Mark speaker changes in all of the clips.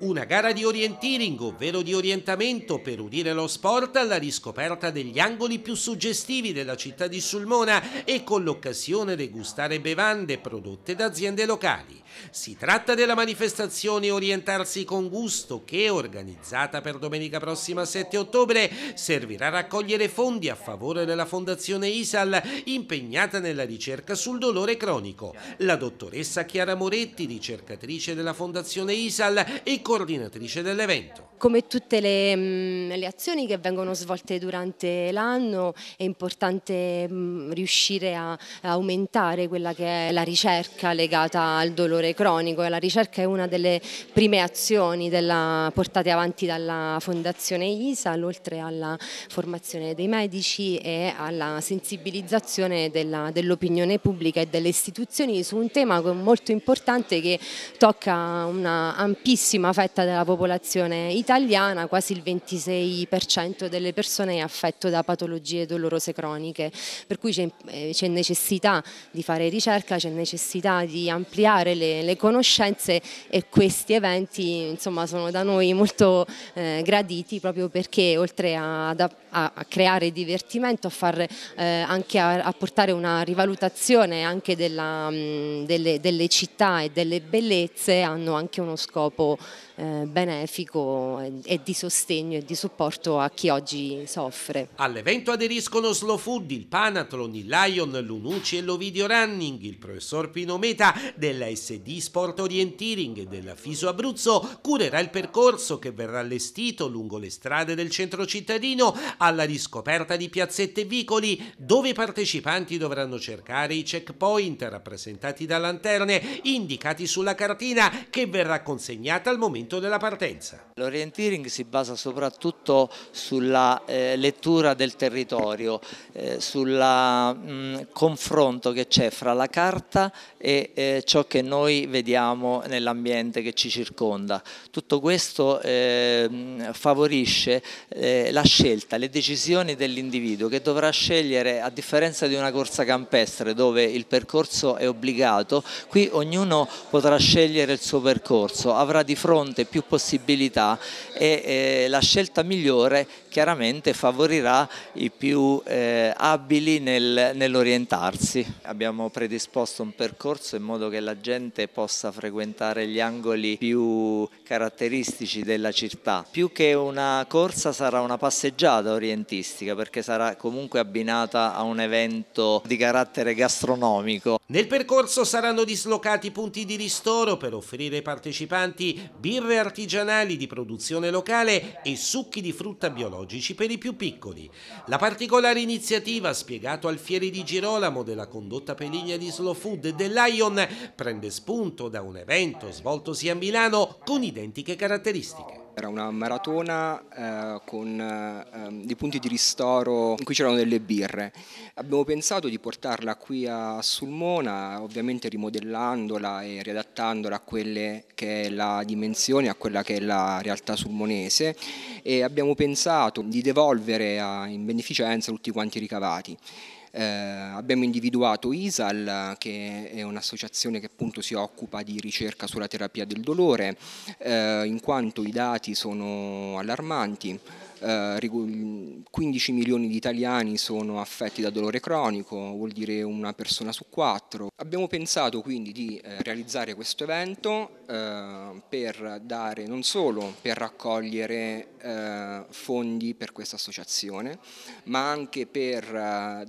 Speaker 1: una gara di orienteering, ovvero di orientamento per udire lo sport alla riscoperta degli angoli più suggestivi della città di Sulmona e con l'occasione di gustare bevande prodotte da aziende locali. Si tratta della manifestazione Orientarsi con Gusto che, organizzata per domenica prossima 7 ottobre, servirà a raccogliere fondi a favore della Fondazione ISAL impegnata nella ricerca sul dolore cronico. La dottoressa Chiara Moretti, ricercatrice della Fondazione ISAL e coordinatrice dell'evento.
Speaker 2: Come tutte le, mm, le, azioni che vengono svolte durante l'anno è importante mm, riuscire a, aumentare quella che è la ricerca legata al dolore cronico e la ricerca è una delle prime azioni della, portate avanti dalla Fondazione ISAL oltre alla formazione dei medici e alla sensibilizzazione dell'opinione pubblica e delle istituzioni su un tema molto importante che tocca una ampissima fetta della popolazione italiana, quasi il 26% delle persone è affetto da patologie dolorose croniche, per cui eh, c'è necessità di fare ricerca, c'è necessità di ampliare le, le, conoscenze e questi eventi insomma, sono da noi molto eh, graditi proprio perché oltre a, a, a creare divertimento, a, far, eh, anche a, a, portare una rivalutazione anche della, mh, mm, delle, delle città e delle bellezze, hanno anche uno scopo eh, benefico e di sostegno e di supporto a chi oggi
Speaker 1: soffre. All'evento aderiscono Slow Food, il Panathlon, il Lion, l'Unucci e l'Ovidio Running, il professor Pino Meta della SD Sport Orienteering e della Fiso Abruzzo curerà il percorso che verrà allestito lungo le strade del centro cittadino alla riscoperta di piazzette e vicoli dove i partecipanti dovranno cercare i checkpoint rappresentati da lanterne indicati sulla cartina che verrà consegnata al momento momento della partenza. L'orienteering si basa
Speaker 3: soprattutto sulla eh, lettura del territorio, eh, sul mm, confronto che c'è fra la carta e eh, ciò che noi vediamo nell'ambiente che ci circonda. Tutto questo ehm, favorisce eh, la scelta, le decisioni dell'individuo che dovrà scegliere a differenza di una corsa campestre dove il percorso è obbligato, qui ognuno potrà scegliere il suo percorso, avrà di fronte più possibilità e eh, la scelta migliore chiaramente favorirà i più eh, abili nel, nell'orientarsi. Abbiamo predisposto un percorso in modo che la gente possa frequentare gli angoli più caratteristici della città. Più che una corsa sarà una passeggiata orientistica perché sarà comunque abbinata a un evento di carattere gastronomico.
Speaker 1: Nel percorso saranno dislocati punti di ristoro per offrire ai partecipanti birre artigianali di produzione locale e succhi di frutta biologica pedagogici per i più piccoli. La particolare iniziativa, spiegato al Fieri di Girolamo, della condotta peligna di Slow Food e dell'Ion, prende spunto da un evento svoltosi a Milano con identiche caratteristiche. Era una maratona eh, con eh,
Speaker 4: dei punti di ristoro in cui c'erano delle birre. Abbiamo pensato di portarla qui a Sulmona, ovviamente rimodellandola e riadattandola a quelle che è la dimensione, a quella che è la realtà sulmonese e abbiamo pensato di devolvere a, in beneficenza tutti quanti i ricavati. Eh, abbiamo individuato ISAL, che è un'associazione che appunto si occupa di ricerca sulla terapia del dolore, eh, in quanto i dati sono allarmanti. 15 eh, mm, milioni di italiani sono affetti da dolore cronico, vuol dire una persona su quattro. Abbiamo pensato quindi di eh, realizzare questo evento eh, per dare non solo per raccogliere fondi per questa associazione, ma anche per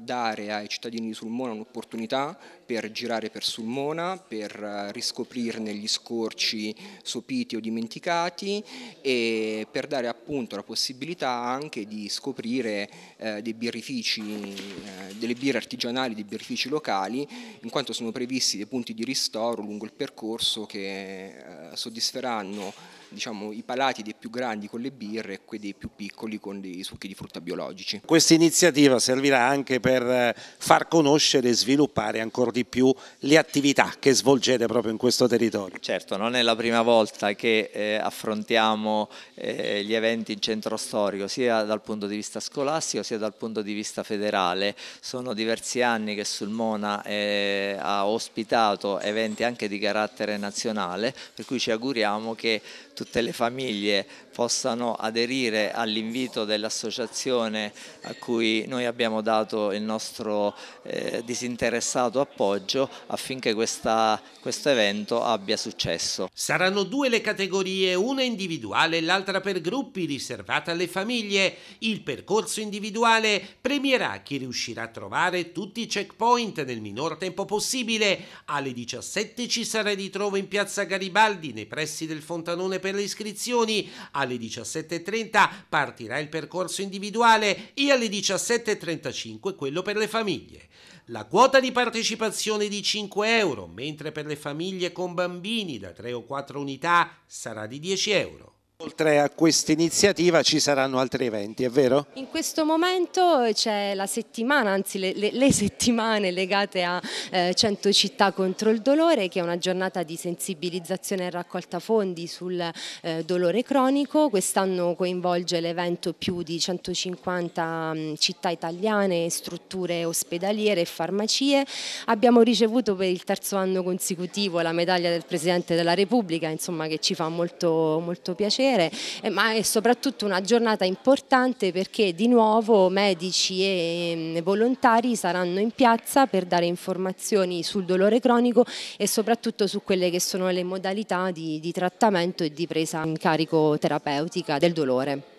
Speaker 4: dare ai cittadini di Sulmona un'opportunità per girare per Sulmona, per eh, riscoprirne gli scorci sopiti o dimenticati e per dare appunto la possibilità anche di scoprire eh, dei birrifici, eh, delle birre artigianali, dei birrifici locali, in quanto sono previsti dei punti di ristoro lungo il percorso che eh, soddisferanno diciamo, i palati dei più grandi con le birre e quelli dei più piccoli con dei succhi di frutta
Speaker 1: biologici. Questa iniziativa servirà anche per eh, far conoscere e sviluppare ancora di più le attività che svolgete proprio in questo territorio.
Speaker 3: Certo, non è la prima volta che eh, affrontiamo eh, gli eventi in centro storico, sia dal punto di vista scolastico sia dal punto di vista federale. Sono diversi anni che Sulmona eh, ha ospitato eventi anche di carattere nazionale, per cui ci auguriamo che tutte le famiglie possano aderire all'invito dell'associazione a cui noi abbiamo dato il nostro eh, disinteressato
Speaker 1: appoggio affinché questa, questo evento abbia successo. Saranno due le categorie, una individuale e l'altra per gruppi riservata alle famiglie. Il percorso individuale premierà chi riuscirà a trovare tutti i checkpoint nel minor tempo possibile. Alle 17 ci sarà di trovo in piazza Garibaldi nei pressi del Fontanone per per le iscrizioni. Alle 17.30 partirà il percorso individuale e alle 17.35 quello per le famiglie. La quota di partecipazione di 5 euro, mentre per le famiglie con bambini da 3 o 4 unità sarà di 10 euro. Oltre a questa iniziativa ci saranno altri eventi, è vero? In
Speaker 2: questo momento eh, c'è la settimana, anzi le, le, le settimane legate a eh, 100 città contro il dolore, che è una giornata di sensibilizzazione e raccolta fondi sul eh, dolore cronico. Quest'anno coinvolge l'evento più di 150 mh, mm, città italiane, strutture ospedaliere e farmacie. Abbiamo ricevuto per il terzo anno consecutivo la medaglia del Presidente della Repubblica, insomma che ci fa molto, molto piacere piacere, eh, ma è soprattutto una giornata importante perché di nuovo medici e mm, volontari saranno in piazza per dare informazioni sul dolore cronico e soprattutto su quelle che sono le modalità di, di trattamento e di presa in carico terapeutica del dolore.